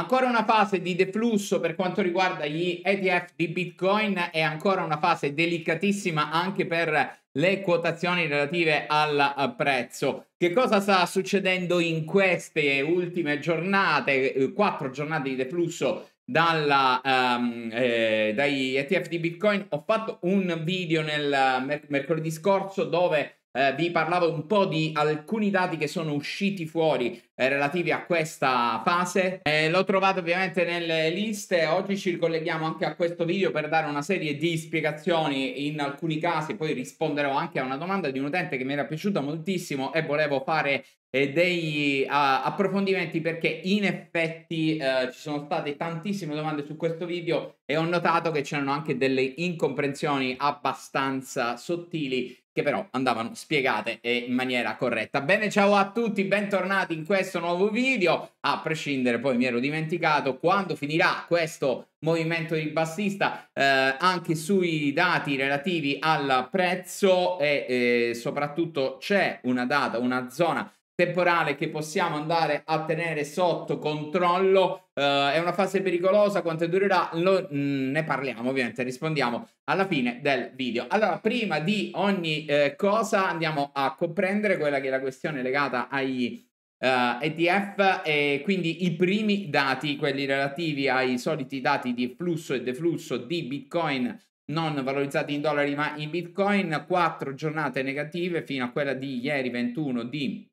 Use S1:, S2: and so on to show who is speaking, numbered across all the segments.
S1: Ancora una fase di deflusso per quanto riguarda gli ETF di Bitcoin e ancora una fase delicatissima anche per le quotazioni relative al eh, prezzo. Che cosa sta succedendo in queste ultime giornate, eh, quattro giornate di deflusso dalla, um, eh, dai ETF di Bitcoin? Ho fatto un video nel eh, merc- mercoledì scorso dove eh, vi parlavo un po' di alcuni dati che sono usciti fuori eh, relativi a questa fase. Eh, l'ho trovato ovviamente nelle liste. Oggi ci ricolleghiamo anche a questo video per dare una serie di spiegazioni in alcuni casi. Poi risponderò anche a una domanda di un utente che mi era piaciuta moltissimo e volevo fare eh, degli uh, approfondimenti perché in effetti uh, ci sono state tantissime domande su questo video e ho notato che c'erano anche delle incomprensioni abbastanza sottili che però andavano spiegate eh, in maniera corretta. Bene, ciao a tutti, bentornati in questo questo nuovo video, a prescindere, poi mi ero dimenticato quando finirà questo movimento ribassista eh, anche sui dati relativi al prezzo e eh, soprattutto c'è una data, una zona temporale che possiamo andare a tenere sotto controllo. Uh, è una fase pericolosa, quanto durerà? Lo, mh, mm, ne parliamo ovviamente, rispondiamo alla fine del video. Allora, prima di ogni eh, cosa andiamo a comprendere quella che è la questione legata ai Uh, eh, ETF e quindi i primi dati, quelli relativi ai soliti dati di flusso e deflusso di Bitcoin non valorizzati in dollari ma in Bitcoin, quattro giornate negative fino a quella di ieri 21 di,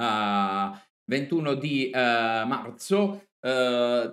S1: uh, eh, 21 di uh, marzo.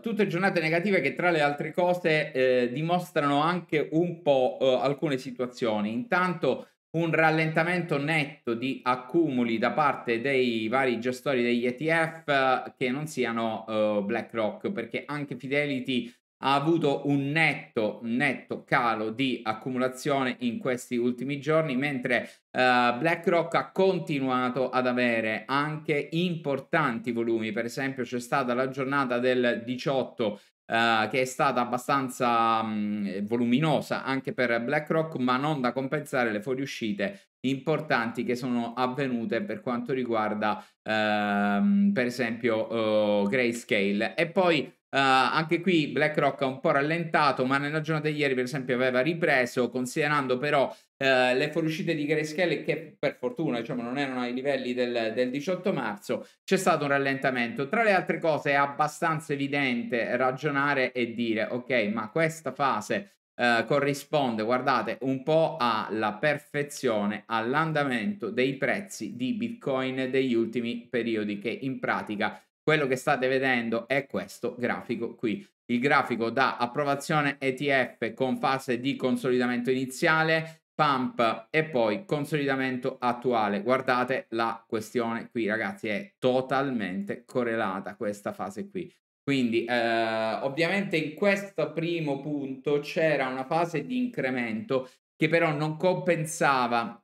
S1: tutte giornate negative che tra le altre cose dimostrano anche un po' alcune situazioni. Intanto un rallentamento netto di accumuli da parte dei vari gestori degli ETF eh, che non siano uh, BlackRock, perché anche Fidelity ha avuto un netto, netto calo di accumulazione in questi ultimi giorni, mentre uh, BlackRock ha continuato ad avere anche importanti volumi. Per esempio, c'è stata la giornata del 18 Uh, che è stata abbastanza um, voluminosa anche per BlackRock, ma non da compensare le fuoriuscite importanti che sono avvenute per quanto riguarda ehm, per esempio uh, Grayscale e poi eh, anche qui BlackRock ha un po' rallentato, ma nella giornata di ieri, per esempio, aveva ripreso, considerando però Uh, le fuoriuscite di Grayscale che per fortuna diciamo, non erano ai livelli del, del, 18 marzo c'è stato un rallentamento tra le altre cose è abbastanza evidente ragionare e dire ok ma questa fase uh, corrisponde guardate un po' alla perfezione all'andamento dei prezzi di bitcoin degli ultimi periodi che in pratica quello che state vedendo è questo grafico qui. Il grafico da approvazione ETF con fase di consolidamento iniziale, pump e poi consolidamento attuale. Guardate la questione qui ragazzi è totalmente correlata questa fase qui. Quindi eh, ovviamente in questo primo punto c'era una fase di incremento che però non compensava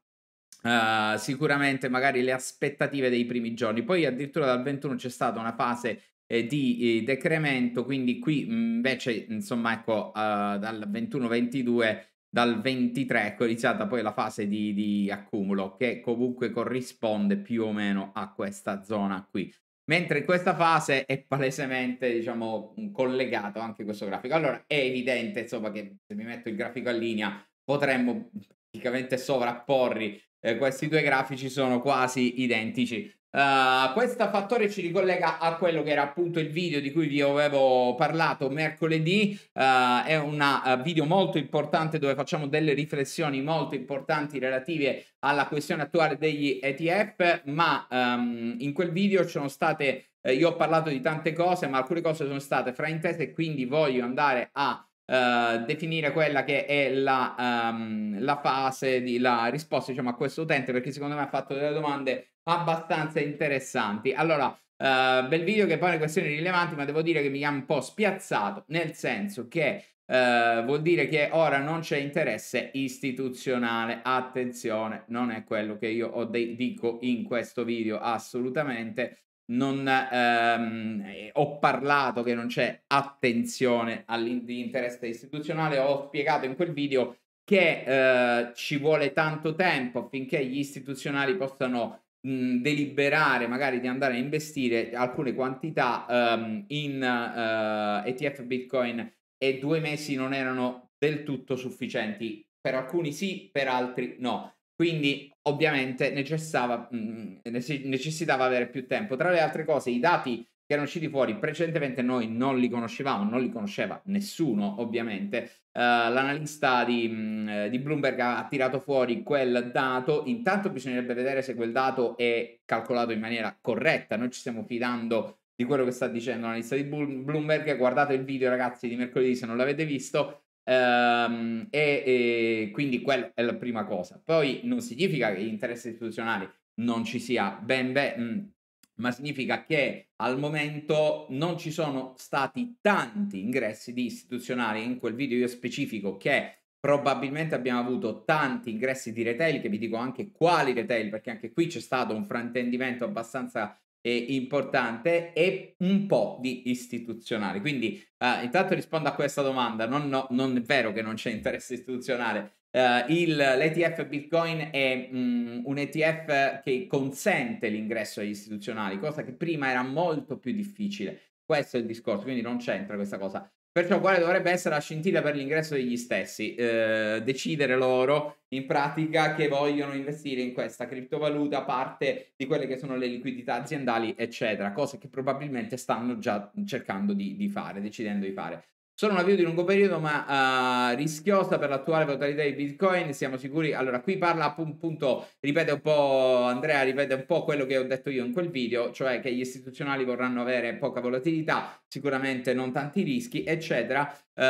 S1: Uh, sicuramente magari le aspettative dei primi giorni. Poi addirittura dal 21 c'è stata una fase eh, di eh, decremento, quindi qui mhmm, invece insomma ecco uh, dal 21-22, dal 23 ecco, è iniziata poi la fase di, di, accumulo che comunque corrisponde più o meno a questa zona qui. Mentre in questa fase è palesemente, diciamo, mhmm, collegato anche questo grafico. Allora è evidente, insomma, che se mi metto il grafico a linea potremmo praticamente sovrapporri eh, questi due grafici sono quasi identici. Uh, questo fattore ci ricollega a quello che era appunto il video di cui vi avevo parlato mercoledì, uh, è un uh, video molto importante dove facciamo delle riflessioni molto importanti relative alla questione attuale degli ETF, ma um, in quel video ci sono state, eh, io ho parlato di tante cose, ma alcune cose sono state fraintese e quindi voglio andare a eh, definire quella che è la, um, la fase di la risposta diciamo, a questo utente perché secondo me ha fatto delle domande abbastanza interessanti. Allora, uh, bel video che pone questioni rilevanti, ma devo dire che mi ha un po' spiazzato, nel senso che uh, vuol dire che ora non c'è interesse istituzionale. Attenzione, non è quello che io de- dico in questo video assolutamente non, ehm, eh, ho parlato che non c'è attenzione all'interesse istituzionale, ho spiegato in quel video che eh, ci vuole tanto tempo affinché gli istituzionali possano mh, deliberare magari di andare a investire alcune quantità ehm, in eh, ETF Bitcoin e due mesi non erano del tutto sufficienti, per alcuni sì, per altri no. Quindi ovviamente necessitava, mm, mm, necessitava avere più tempo. Tra le altre cose, i dati che erano usciti fuori precedentemente noi non li conoscevamo, non li conosceva nessuno ovviamente. Uh, l'analista di, mm, eh, di, Bloomberg ha tirato fuori quel dato, intanto bisognerebbe vedere se quel dato è calcolato in maniera corretta, noi ci stiamo fidando di quello che sta dicendo l'analista di Bloomberg, guardate il video ragazzi di mercoledì se non l'avete visto, Um, e, e, quindi quella è la prima cosa. Poi non significa che l'interesse istituzionale non ci sia, ben ben, mm, ma significa che al momento non ci sono stati tanti ingressi di istituzionali in quel video io specifico che probabilmente abbiamo avuto tanti ingressi di retail che vi dico anche quali retail perché anche qui c'è stato un fraintendimento abbastanza importante e un po' di istituzionale. Quindi uh, intanto rispondo a questa domanda, non, no, non, è vero che non c'è interesse istituzionale. Uh, il, L'ETF Bitcoin è mh, mm, un ETF che consente l'ingresso agli istituzionali, cosa che prima era molto più difficile. Questo è il discorso, quindi non c'entra questa cosa. Perciò quale dovrebbe essere la scintilla per l'ingresso degli stessi? Eh, decidere loro in pratica che vogliono investire in questa criptovaluta parte di quelle che sono le liquidità aziendali, eccetera, cose che probabilmente stanno già cercando di, di fare, decidendo di fare. Sono una view di lungo periodo, ma uh, rischiosa per l'attuale volatilità di Bitcoin. Siamo sicuri. Allora, qui parla appunto, ripete un po', Andrea, ripete un po' quello che ho detto io in quel video, cioè che gli istituzionali vorranno avere poca volatilità, sicuramente non tanti rischi, eccetera. Uh,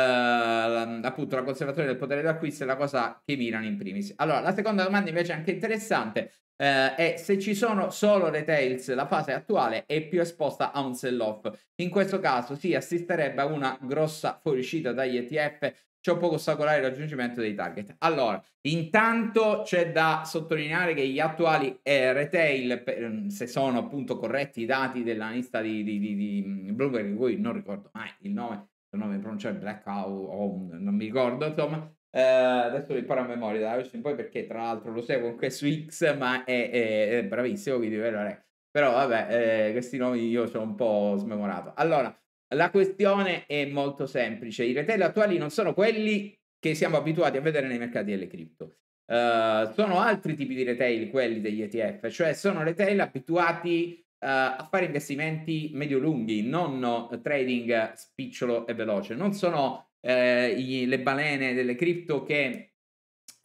S1: appunto la conservazione del potere d'acquisto è la cosa che mirano in primis. Allora, la seconda domanda invece è anche interessante uh, è se ci sono solo retails, la fase attuale è più esposta a un sell-off. In questo caso si assisterebbe a una grossa fuoriuscita dagli ETF, ciò può ostacolare il raggiungimento dei target. Allora, intanto c'è da sottolineare che gli attuali eh, retail, mm, se sono appunto corretti i dati dell'analista di, di, di, di mm, Bloomberg, di cui non ricordo mai il nome, il nome pronuncia Black Home, non mi ricordo, insomma, eh, adesso lo imparo a memoria da adesso in poi perché tra l'altro lo seguo anche su X, ma è, è, è bravissimo, quindi però vabbè, eh, questi nomi io sono un po' smemorato. Allora, la questione è molto semplice, i retail attuali non sono quelli che siamo abituati a vedere nei mercati delle cripto. Eh, sono altri tipi di retail quelli degli ETF, cioè sono retail abituati eh, a fare investimenti medio-lunghi, non eh, trading spicciolo e veloce. Non sono gli, eh, le balene delle cripto che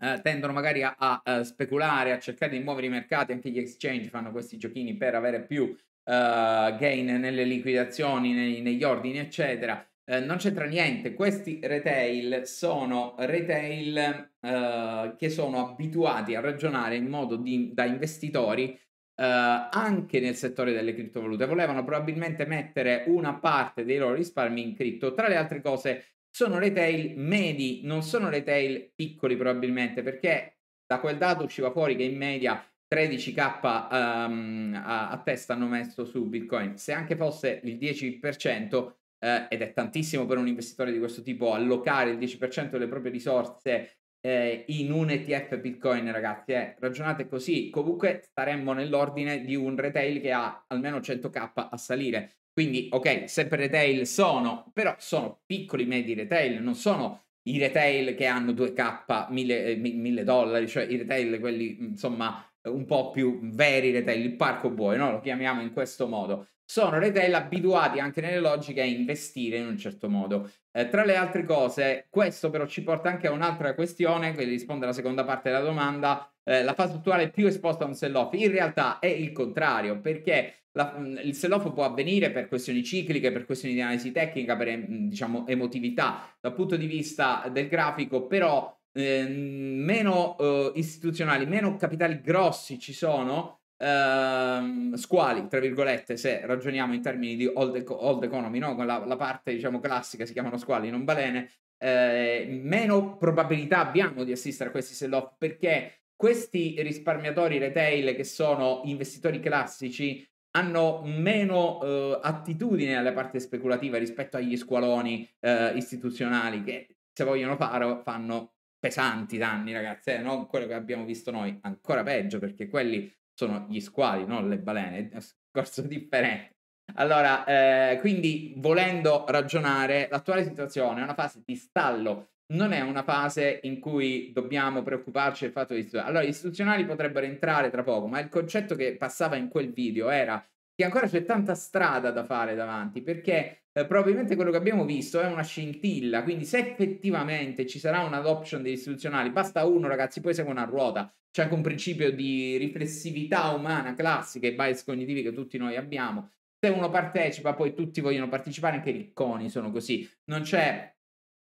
S1: Uh, tendono magari a, a, speculare, a cercare di muovere i mercati, anche gli exchange fanno questi giochini per avere più uh, gain nelle liquidazioni, nei, negli ordini, eccetera. Uh, non c'entra niente, questi retail sono retail che sono abituati a ragionare in modo di, da investitori eh, anche nel settore delle criptovalute. Volevano probabilmente mettere una parte dei loro risparmi in cripto. Tra le altre cose, sono retail medi, non sono retail piccoli probabilmente, perché da quel dato usciva fuori che in media 13k um, ehm, a, a, testa hanno messo su Bitcoin. Se anche fosse il 10%, eh, ed è tantissimo per un investitore di questo tipo allocare il 10% delle proprie risorse eh, in un ETF Bitcoin, ragazzi. Eh. Ragionate così, comunque staremmo nell'ordine di un retail che ha almeno 100k a salire. Quindi, ok, sempre retail sono, però sono piccoli medi retail, non sono i retail che hanno 2k, 1000, 1000 dollari, cioè i retail, quelli insomma un po' più veri retail, il parco buoi, no? lo chiamiamo in questo modo sono retail abituati anche nelle logiche a investire in un certo modo. Eh, tra le altre cose, questo però ci porta anche a un'altra questione che risponde alla seconda parte della domanda. Eh, la fase attuale è più esposta a un sell-off. In realtà è il contrario, perché la, il sell-off può avvenire per questioni cicliche, per questioni di analisi tecnica, per diciamo, emotività. Dal punto di vista del grafico, però, eh, meno eh, istituzionali, meno capitali grossi ci sono Ehm, squali, tra virgolette, se ragioniamo in termini di old, old economy, no? la, la parte diciamo classica si chiamano squali, non balene, eh, meno probabilità abbiamo di assistere a questi sell-off perché questi risparmiatori retail che sono investitori classici hanno meno eh, attitudine alla parte speculativa rispetto agli squaloni eh, istituzionali che se vogliono fare fanno pesanti danni ragazzi, eh, non quello che abbiamo visto noi, ancora peggio perché quelli sono gli squali, non le balene, è un discorso differente. Allora, eh, quindi volendo ragionare, l'attuale situazione è una fase di stallo, non è una fase in cui dobbiamo preoccuparci del fatto di istituzionali. Allora, gli istituzionali potrebbero entrare tra poco, ma il concetto che passava in quel video era che ancora c'è tanta strada da fare davanti, perché eh, probabilmente quello che abbiamo visto è una scintilla, quindi se effettivamente ci sarà un'adoption degli istituzionali, basta uno ragazzi, poi segue una ruota, c'è anche un principio di riflessività umana classica e bias cognitivi che tutti noi abbiamo, se uno partecipa poi tutti vogliono partecipare, anche i ricconi sono così, non c'è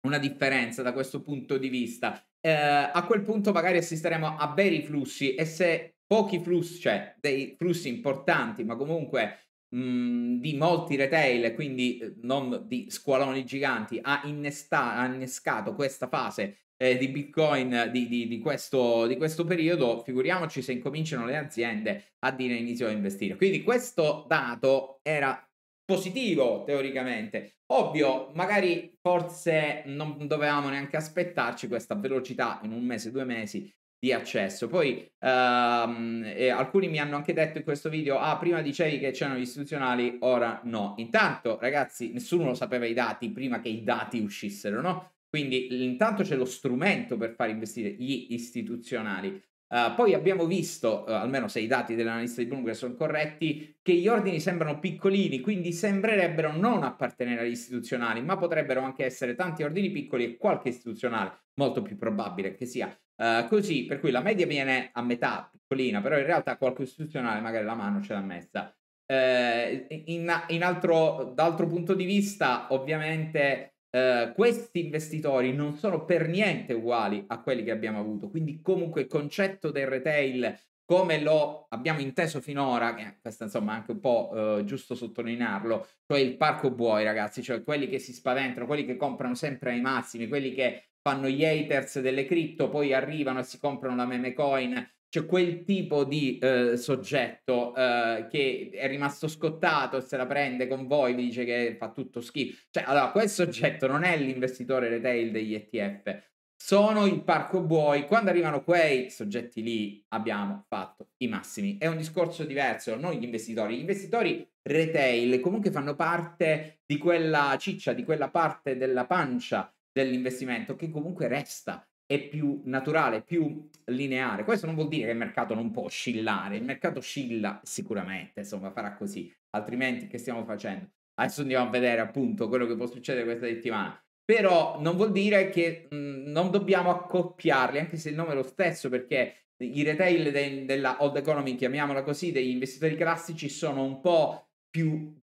S1: una differenza da questo punto di vista. Eh, a quel punto magari assisteremo a veri flussi e se pochi flussi, cioè dei flussi importanti, ma comunque mh, mhmm, di molti retail, quindi eh, non di squaloni giganti, ha, innesta- ha innescato questa fase eh, di Bitcoin di, di, di, questo, di questo periodo, figuriamoci se incominciano le aziende a dire inizio a investire. Quindi questo dato era positivo teoricamente. Ovvio, magari forse non dovevamo neanche aspettarci questa velocità in un mese, due mesi di accesso. Poi ehm, eh, alcuni mi hanno anche detto in questo video, ah prima dicevi che c'erano gli istituzionali, ora no. Intanto ragazzi nessuno lo sapeva i dati prima che i dati uscissero, no? Quindi intanto c'è lo strumento per far investire gli istituzionali. Uh, poi abbiamo visto, uh, almeno se i dati dell'analista di Bloomberg sono corretti, che gli ordini sembrano piccolini, quindi sembrerebbero non appartenere agli istituzionali, ma potrebbero anche essere tanti ordini piccoli e qualche istituzionale, molto più probabile che sia Uh, così, per cui la media viene a metà, piccolina, però in realtà qualche istituzionale magari la mano ce l'ha messa. Uh, in, in altro, d'altro punto di vista, ovviamente, uh, questi investitori non sono per niente uguali a quelli che abbiamo avuto, quindi comunque il concetto del retail come lo abbiamo inteso finora, eh, questo insomma è anche un po' eh, giusto sottolinearlo, cioè il parco buoi ragazzi, cioè quelli che si spaventano, quelli che comprano sempre ai massimi, quelli che fanno gli haters delle cripto, poi arrivano e si comprano la meme coin. C'è quel tipo di eh, soggetto eh, che è rimasto scottato, se la prende con voi, vi dice che fa tutto schifo. Cioè, allora, quel soggetto non è l'investitore retail degli ETF, sono il parco buoi. Quando arrivano quei soggetti lì abbiamo fatto i massimi. È un discorso diverso, non gli investitori. Gli investitori retail comunque fanno parte di quella ciccia, di quella parte della pancia dell'investimento che comunque resta è più naturale, più lineare. Questo non vuol dire che il mercato non può oscillare, il mercato oscilla sicuramente, insomma, farà così, altrimenti che stiamo facendo? Adesso andiamo a vedere appunto quello che può succedere questa settimana. Però non vuol dire che mh, non dobbiamo accoppiarli, anche se il nome è lo stesso, perché i retail de- della old economy, chiamiamola così, degli investitori classici sono un po' più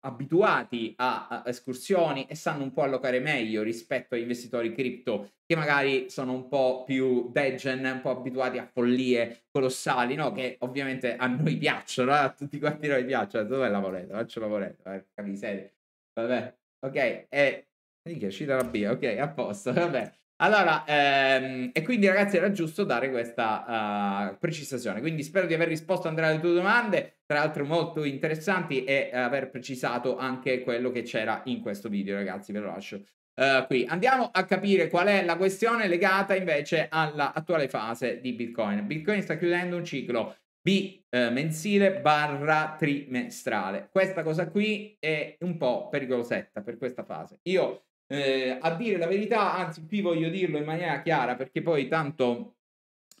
S1: abituati a, a escursioni e sanno un po' allocare meglio rispetto agli investitori cripto che magari sono un po' più degen, un po' abituati a follie colossali, no? Che ovviamente a noi piacciono, eh? a tutti quanti noi piacciono. Dov'è la moneta? Faccio la moneta, porca eh, miseria. Vabbè, ok, e... Eh, minchia, uscita la B, ok, a posto, vabbè. Allora, ehm, e quindi ragazzi era giusto dare questa uh, precisazione, quindi spero di aver risposto Andrea alle tue domande, tra l'altro molto interessanti e eh, aver precisato anche quello che c'era in questo video ragazzi, ve lo lascio uh, qui. Andiamo a capire qual è la questione legata invece all'attuale fase di Bitcoin. Bitcoin sta chiudendo un ciclo bi eh, mensile barra trimestrale. Questa cosa qui è un po' pericolosetta per questa fase. Io eh, a dire la verità, anzi qui voglio dirlo in maniera chiara perché poi tanto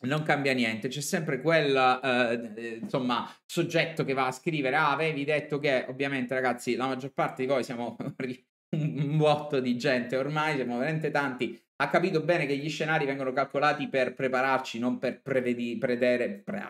S1: non cambia niente, c'è sempre quel eh, eh, insomma soggetto che va a scrivere ah avevi detto che ovviamente ragazzi la maggior parte di voi siamo un botto di gente ormai, siamo veramente tanti ha capito bene che gli scenari vengono calcolati per prepararci, non per prevedere, predere, pre-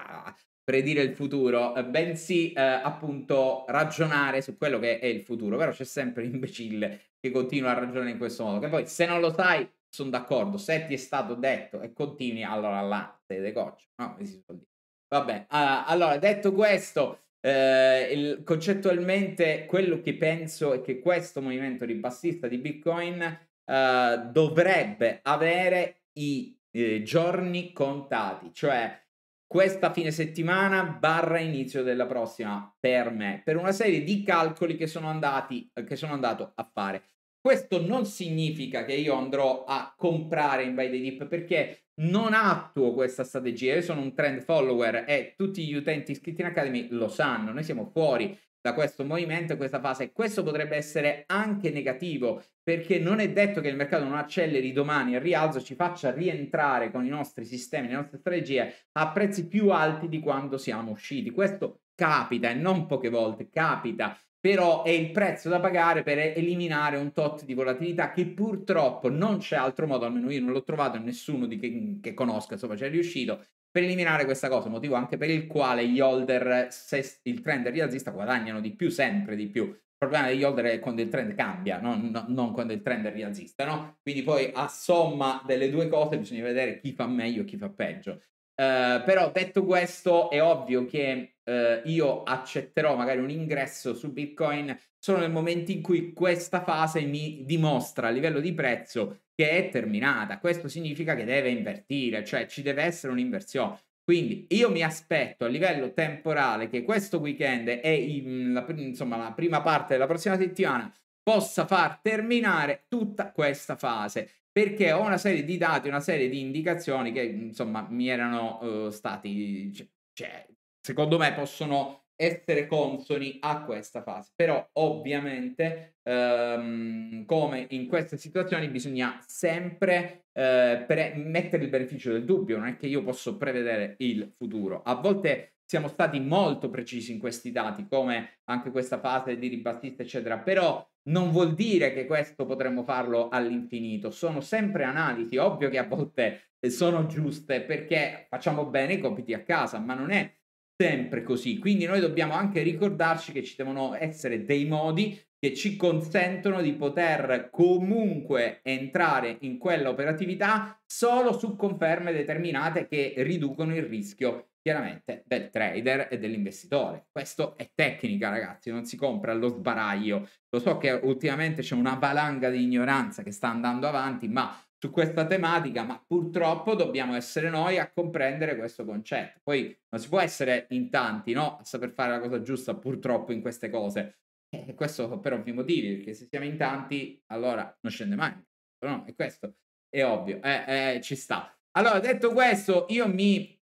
S1: predire il futuro, eh, bensì eh, appunto ragionare su quello che è il futuro. Però c'è sempre l'imbecille che continua a ragionare in questo modo. Che poi se non lo sai, sono d'accordo. Se ti è stato detto e continui, allora là sei decoccio. No, si suol dire. Vabbè, allora detto questo, eh, il, concettualmente quello che penso è che questo movimento ribassista di Bitcoin eh, dovrebbe avere i eh, giorni contati, cioè questa fine settimana barra inizio della prossima per me, per una serie di calcoli che sono, andati, eh, che sono andato a fare. Questo non significa che io andrò a comprare in By the Dip perché non attuo questa strategia. Io sono un trend follower e tutti gli utenti iscritti in Academy lo sanno. Noi siamo fuori da questo movimento in questa fase. E questo potrebbe essere anche negativo perché non è detto che il mercato non acceleri domani al rialzo, ci faccia rientrare con i nostri sistemi, le nostre strategie a prezzi più alti di quando siamo usciti. Questo capita e non poche volte capita però è il prezzo da pagare per eliminare un tot di volatilità che purtroppo non c'è altro modo, almeno io non l'ho trovato, nessuno di che, che conosca insomma c'è riuscito, per eliminare questa cosa, motivo anche per il quale gli holder, se il trend rialzista, guadagnano di più, sempre di più. Il problema degli holder è quando il trend cambia, no? No, non quando il trend è rialzista, no? Quindi poi a somma delle due cose bisogna vedere chi fa meglio e chi fa peggio. Uh, però detto questo è ovvio che uh, io accetterò magari un ingresso su Bitcoin sono nel momento in cui questa fase mi dimostra a livello di prezzo che è terminata. Questo significa che deve invertire, cioè ci deve essere un'inversione. Quindi io mi aspetto a livello temporale che questo weekend e la, insomma, la prima parte della prossima settimana possa far terminare tutta questa fase perché ho una serie di dati, una serie di indicazioni che insomma mi erano uh, stati, cioè, cioè, secondo me possono essere consoni a questa fase. Però ovviamente, ehm, come in queste situazioni, bisogna sempre eh, pre- mettere il beneficio del dubbio, non è che io posso prevedere il futuro. A volte siamo stati molto precisi in questi dati, come anche questa fase di ribattista, eccetera, però non vuol dire che questo potremmo farlo all'infinito, sono sempre analisi, ovvio che a volte eh, sono giuste perché facciamo bene i compiti a casa, ma non è sempre così. Quindi noi dobbiamo anche ricordarci che ci devono essere dei modi che ci consentono di poter comunque entrare in quella operatività solo su conferme determinate che riducono il rischio chiaramente del trader e dell'investitore. Questo è tecnica, ragazzi, non si compra allo sbaraglio. Lo so che ultimamente c'è una valanga di ignoranza che sta andando avanti, ma su questa tematica, ma purtroppo dobbiamo essere noi a comprendere questo concetto. Poi non si può essere in tanti, no? A saper fare la cosa giusta, purtroppo, in queste cose. Eh, e questo per ovvi motivi, perché se siamo in tanti, allora non scende mai. No, è questo è ovvio, eh, eh, ci sta. Allora, detto questo, io mi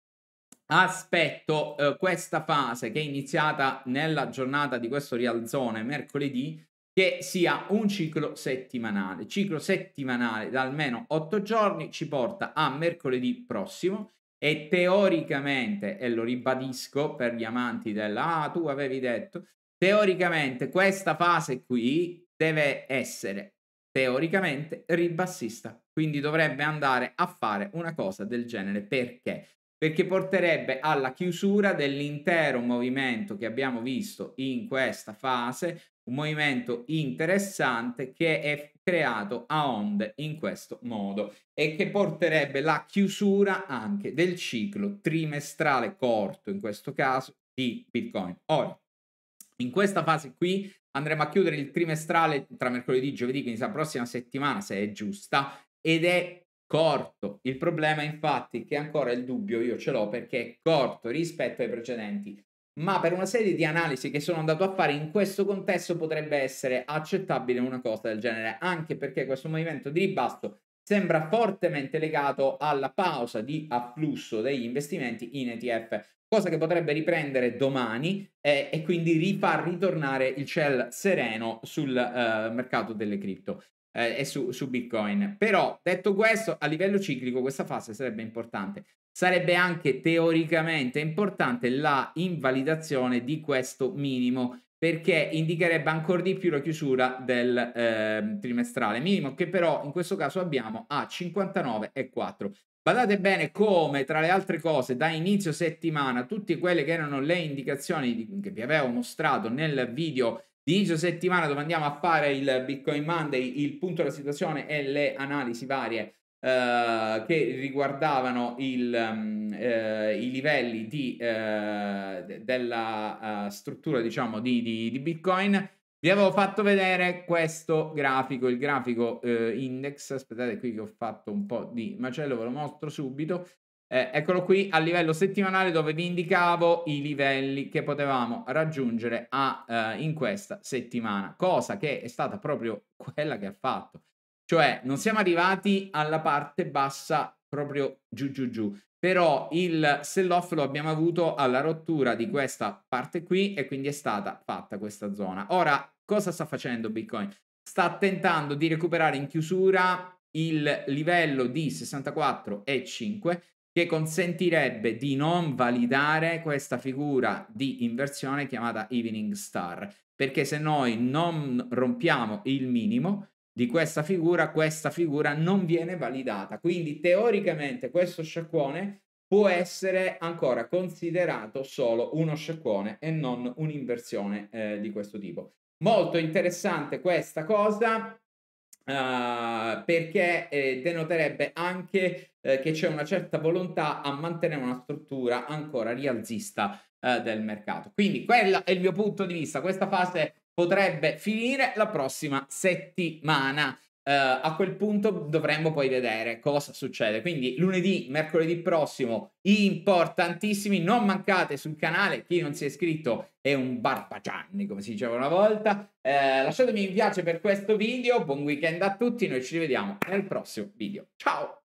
S1: aspetto eh, questa fase che è iniziata nella giornata di questo rialzone mercoledì che sia un ciclo settimanale. Ciclo settimanale da almeno 8 giorni ci porta a mercoledì prossimo e teoricamente, e lo ribadisco per gli amanti della ah, tu avevi detto, teoricamente questa fase qui deve essere teoricamente ribassista, quindi dovrebbe andare a fare una cosa del genere perché perché porterebbe alla chiusura dell'intero movimento che abbiamo visto in questa fase un movimento interessante che è creato a onde in questo modo e che porterebbe la chiusura anche del ciclo trimestrale corto in questo caso di Bitcoin. Ora, in questa fase qui andremo a chiudere il trimestrale tra mercoledì e giovedì, quindi la prossima settimana se è giusta ed è corto. Il problema infatti che ancora il dubbio io ce l'ho perché è corto rispetto ai precedenti ma per una serie di analisi che sono andato a fare in questo contesto potrebbe essere accettabile una cosa del genere, anche perché questo movimento di ribasso sembra fortemente legato alla pausa di afflusso degli investimenti in ETF, cosa che potrebbe riprendere domani eh, e quindi rifar ritornare il ciel sereno sul eh, mercato delle cripto eh, e su, su Bitcoin. Però detto questo, a livello ciclico questa fase sarebbe importante sarebbe anche teoricamente importante la invalidazione di questo minimo perché indicherebbe ancora di più la chiusura del eh, trimestrale minimo che però in questo caso abbiamo a 59,4. Badate bene come tra le altre cose da inizio settimana tutte quelle che erano le indicazioni che vi avevo mostrato nel video di inizio settimana dove andiamo a fare il Bitcoin Monday, il punto della situazione e le analisi varie eh, che riguardavano il, um, uh, i livelli di, uh, de- della struttura diciamo di, di, di, bitcoin vi avevo fatto vedere questo grafico il grafico index aspettate qui che ho fatto un po' di macello ve lo mostro subito eh, eccolo qui a livello settimanale dove vi indicavo i livelli che potevamo raggiungere a, in questa settimana cosa che è stata proprio quella che ha fatto cioè, non siamo arrivati alla parte bassa proprio giù giù giù, però il sell off lo abbiamo avuto alla rottura di questa parte qui e quindi è stata fatta questa zona. Ora, cosa sta facendo Bitcoin? Sta tentando di recuperare in chiusura il livello di 64,5 che consentirebbe di non validare questa figura di inversione chiamata Evening Star, perché se noi non rompiamo il minimo di questa figura, questa figura non viene validata. Quindi teoricamente questo sciacquone può essere ancora considerato solo uno sciacquone e non un'inversione eh, di questo tipo. Molto interessante questa cosa, Uh, perché eh, denoterebbe anche eh, che c'è una certa volontà a mantenere una struttura ancora rialzista eh, del mercato. Quindi quello è il mio punto di vista. Questa fase potrebbe finire la prossima settimana. Uh, a quel punto dovremmo poi vedere cosa succede. Quindi lunedì, mercoledì prossimo, importantissimi. Non mancate sul canale, chi non si è iscritto è un barbagianni, come si diceva una volta. Uh, lasciatemi un piace per questo video, buon weekend a tutti, noi ci rivediamo nel prossimo video. Ciao!